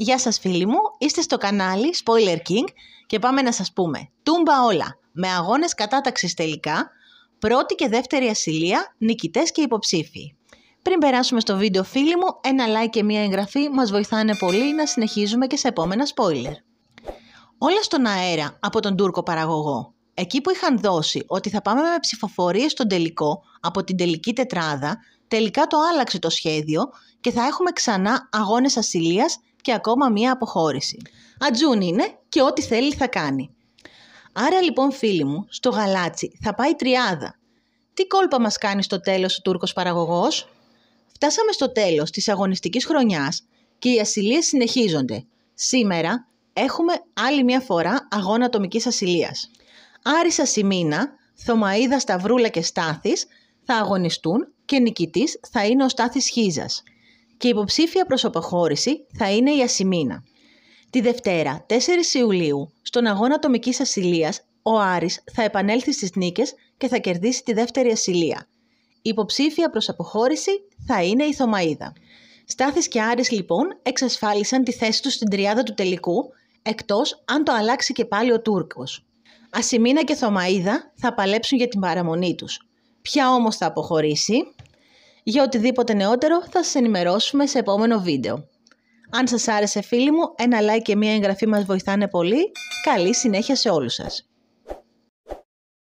Γεια σας φίλοι μου, είστε στο κανάλι Spoiler King και πάμε να σας πούμε Τούμπα όλα, με αγώνες κατάταξης τελικά, πρώτη και δεύτερη ασυλία, νικητές και υποψήφοι. Πριν περάσουμε στο βίντεο φίλοι μου, ένα like και μια εγγραφή μας βοηθάνε πολύ να συνεχίζουμε και σε επόμενα spoiler. Όλα στον αέρα από τον Τούρκο παραγωγό. Εκεί που είχαν δώσει ότι θα πάμε με ψηφοφορίες στον τελικό από την τελική τετράδα, τελικά το άλλαξε το σχέδιο και θα έχουμε ξανά αγώνες ασυλίας και ακόμα μία αποχώρηση. Ατζούν είναι και ό,τι θέλει θα κάνει. Άρα λοιπόν φίλοι μου, στο γαλάτσι θα πάει τριάδα. Τι κόλπα μας κάνει στο τέλος ο Τούρκος παραγωγός? Φτάσαμε στο τέλος της αγωνιστικής χρονιάς και οι ασυλίες συνεχίζονται. Σήμερα έχουμε άλλη μια φορά αγώνα ατομικής ασυλίας. Άρισα Σιμίνα, Θωμαίδα Σταυρούλα και Στάθης θα αγωνιστούν και νικητής θα είναι ο Στάθης Χίζας και η υποψήφια προσωποχώρηση θα είναι η Ασημίνα. Τη Δευτέρα, 4 Ιουλίου, στον αγώνα ατομικής ασυλίας, ο Άρης θα επανέλθει στις νίκες και θα κερδίσει τη δεύτερη ασυλία. Η υποψήφια προς αποχώρηση θα είναι η Θωμαίδα. Στάθης και Άρης λοιπόν εξασφάλισαν τη θέση τους στην τριάδα του τελικού, εκτός αν το αλλάξει και πάλι ο Τούρκος. Ασημίνα και Θωμαίδα θα παλέψουν για την παραμονή τους. Ποια όμως θα αποχωρήσει? Για οτιδήποτε νεότερο θα σας ενημερώσουμε σε επόμενο βίντεο. Αν σας άρεσε φίλοι μου, ένα like και μια εγγραφή μας βοηθάνε πολύ. Καλή συνέχεια σε όλους σας.